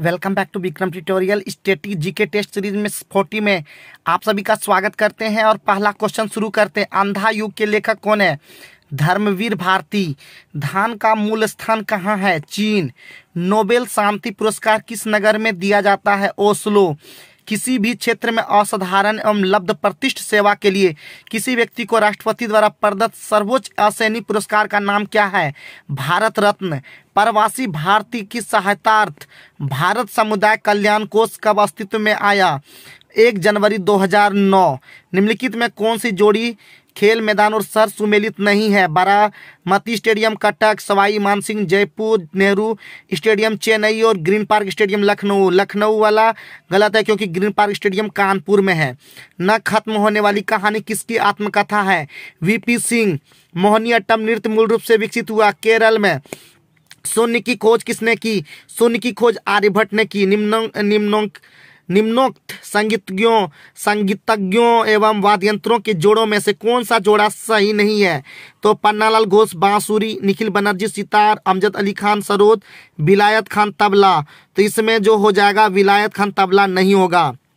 welcome back to Vikram tutorial static GK test series में forty में आप सभी का स्वागत करते हैं और पहला क्वेश्चन शुरू करते हैं अंधा युग के लेखक कौन है धर्मवीर भारती धान का मूल स्थान कहाँ है चीन नोबेल शांति पुरस्कार किस नगर में दिया जाता है ओस्लो किसी भी क्षेत्र में असाधारण एवं लब्ध प्रतिष्ठ सेवा के लिए किसी व्यक्ति को राष्ट्रपति द्वारा प्रदत्त सर्वोच्च असैनिक पुरस्कार का नाम क्या है भारत रत्न प्रवासी भारतीय की सहायतार्थ भारत समुदाय कल्याण कोष कब अस्तित्व में आया एक जनवरी 2009 निम्नलिखित में कौन सी जोड़ी खेल मैदान और सर सुमेलित नहीं है बारामती स्टेडियम कटक सवाई मानसिंह जयपुर नेहरू स्टेडियम चेन्नई और green park stadium Lucknow Lucknow वाला गलत है क्योंकि ग्रीन पार्क स्टेडियम कानपुर में है न खत्म होने वाली कहानी किसकी आत्मकथा है वीपी सिंह मोहनी अट्टम नृत्य मूल रूप से विकसित हुआ केरल में शून्य की खोज किसने की शून्य की खोज आर्यभट्ट ने की निम्नों निम्नों निम्नोक्त संगीतज्ञों संगीतज्ञों एवं वाद्यंत्रों के जोड़ों में से कौन सा जोड़ा सही नहीं है तो पन्नालाल घोष बांसुरी निखिल बनर्जी सितार अमजद अली खान सरोद विलायत खान तबला तो इसमें जो हो जाएगा विलायत खान तबला नहीं होगा